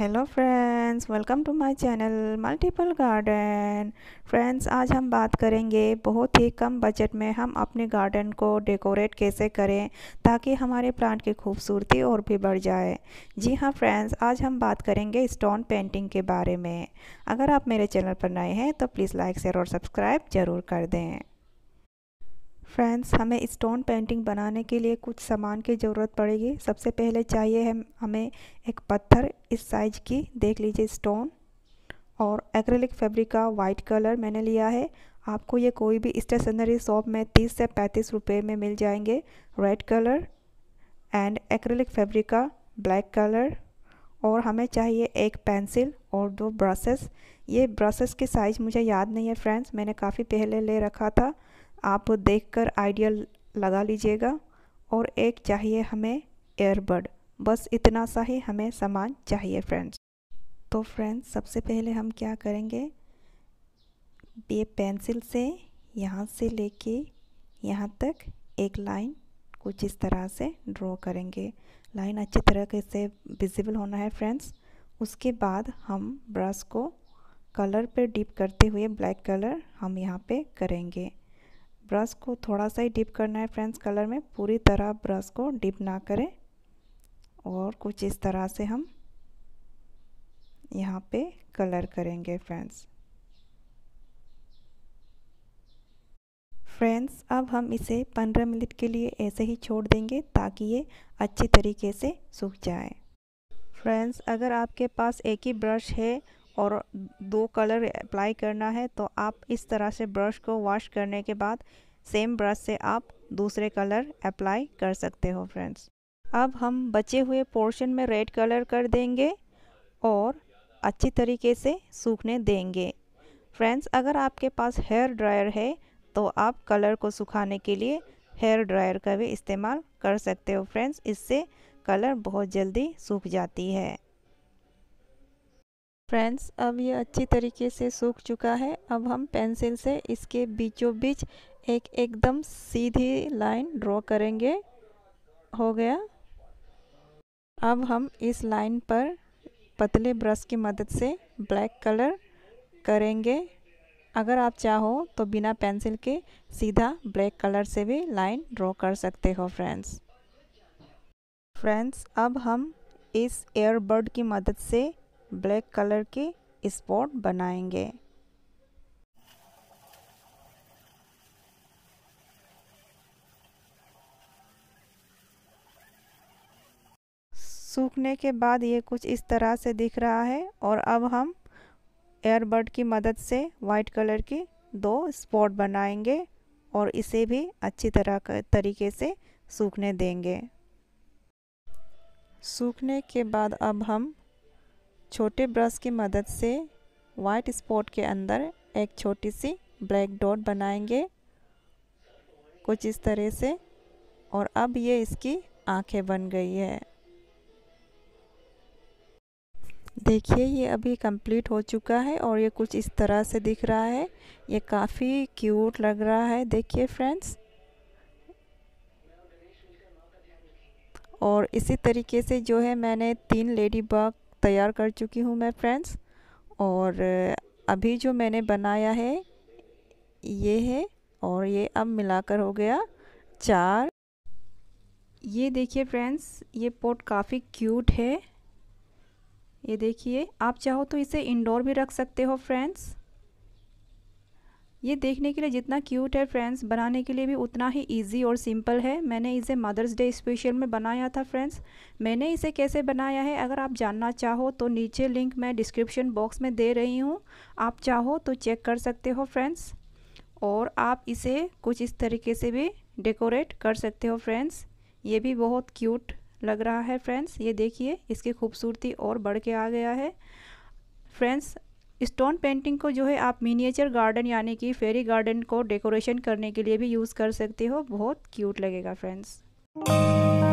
hello friends welcome to my channel multiple garden friends आज हम बात करेंगे बहुत ही कम बजट में हम अपने गार्डन को डेकोरेट कैसे करें ताकि हमारे प्लांट की खूबसूरती और भी बढ़ जाए जी हाँ फ्रेंड्स आज हम बात करेंगे स्टोन पेंटिंग के बारे में अगर आप मेरे चैनल पर नए हैं तो प्लीज़ लाइक शेयर और सब्सक्राइब ज़रूर कर दें फ्रेंड्स हमें स्टोन पेंटिंग बनाने के लिए कुछ सामान की ज़रूरत पड़ेगी सबसे पहले चाहिए हम हमें एक पत्थर इस साइज़ की देख लीजिए स्टोन और एक्रेलिक फैब्रिक का वाइट कलर मैंने लिया है आपको ये कोई भी स्टेशनरी शॉप में तीस से पैंतीस रुपये में मिल जाएंगे red colour and acrylic fabric का ब्लैक कलर और हमें चाहिए एक पेंसिल और दो ब्रशेस ये ब्रशेस के साइज़ मुझे याद नहीं है फ्रेंड्स मैंने काफ़ी पहले ले रखा था आप देखकर आइडिया लगा लीजिएगा और एक चाहिए हमें एयरबड बस इतना सा ही हमें सामान चाहिए फ्रेंड्स तो फ्रेंड्स सबसे पहले हम क्या करेंगे ये पेंसिल से यहाँ से लेके यहाँ तक एक लाइन कुछ इस तरह से ड्रॉ करेंगे लाइन अच्छी तरह से विजिबल होना है फ्रेंड्स उसके बाद हम ब्रश को कलर पे डिप करते हुए ब्लैक कलर हम यहाँ पे करेंगे ब्रश को थोड़ा सा ही डिप करना है फ्रेंड्स कलर में पूरी तरह ब्रश को डिप ना करें और कुछ इस तरह से हम यहाँ पे कलर करेंगे फ्रेंड्स फ्रेंड्स अब हम इसे 15 मिनट के लिए ऐसे ही छोड़ देंगे ताकि ये अच्छी तरीके से सूख जाए फ्रेंड्स अगर आपके पास एक ही ब्रश है और दो कलर अप्लाई करना है तो आप इस तरह से ब्रश को वॉश करने के बाद सेम ब्रश से आप दूसरे कलर अप्लाई कर सकते हो फ्रेंड्स अब हम बचे हुए पोर्शन में रेड कलर कर देंगे और अच्छी तरीके से सूखने देंगे फ्रेंड्स अगर आपके पास हेयर ड्रायर है तो आप कलर को सुखाने के लिए हेयर ड्रायर का भी इस्तेमाल कर सकते हो फ्रेंड्स इससे कलर बहुत जल्दी सूख जाती है फ्रेंड्स अब ये अच्छी तरीके से सूख चुका है अब हम पेंसिल से इसके बीचों बीच एक एकदम सीधी लाइन ड्रॉ करेंगे हो गया अब हम इस लाइन पर पतले ब्रश की मदद से ब्लैक कलर करेंगे अगर आप चाहो तो बिना पेंसिल के सीधा ब्लैक कलर से भी लाइन ड्रॉ कर सकते हो फ्रेंड्स फ्रेंड्स अब हम इस एयरबर्ड की मदद से ब्लैक कलर के स्पॉट बनाएंगे सूखने के बाद ये कुछ इस तरह से दिख रहा है और अब हम एयरबड की मदद से वाइट कलर के दो स्पॉट बनाएंगे और इसे भी अच्छी तरह तरीके से सूखने देंगे सूखने के बाद अब हम छोटे ब्रश की मदद से वाइट स्पॉट के अंदर एक छोटी सी ब्लैक डॉट बनाएंगे कुछ इस तरह से और अब ये इसकी आंखें बन गई है देखिए ये अभी कंप्लीट हो चुका है और ये कुछ इस तरह से दिख रहा है ये काफ़ी क्यूट लग रहा है देखिए फ्रेंड्स और इसी तरीके से जो है मैंने तीन लेडी बग तैयार कर चुकी हूँ मैं फ्रेंड्स और अभी जो मैंने बनाया है ये है और ये अब मिलाकर हो गया चार ये देखिए फ्रेंड्स ये पॉट काफ़ी क्यूट है ये देखिए आप चाहो तो इसे इंडोर भी रख सकते हो फ्रेंड्स ये देखने के लिए जितना क्यूट है फ्रेंड्स बनाने के लिए भी उतना ही इजी और सिंपल है मैंने इसे मदर्स डे स्पेशल में बनाया था फ्रेंड्स मैंने इसे कैसे बनाया है अगर आप जानना चाहो तो नीचे लिंक मैं डिस्क्रिप्शन बॉक्स में दे रही हूँ आप चाहो तो चेक कर सकते हो फ्रेंड्स और आप इसे कुछ इस तरीके से भी डेकोरेट कर सकते हो फ्रेंड्स ये भी बहुत क्यूट लग रहा है फ्रेंड्स ये देखिए इसकी खूबसूरती और बढ़ के आ गया है फ्रेंड्स स्टोन पेंटिंग को जो है आप मिनिएचर गार्डन यानी कि फेरी गार्डन को डेकोरेशन करने के लिए भी यूज़ कर सकते हो बहुत क्यूट लगेगा फ्रेंड्स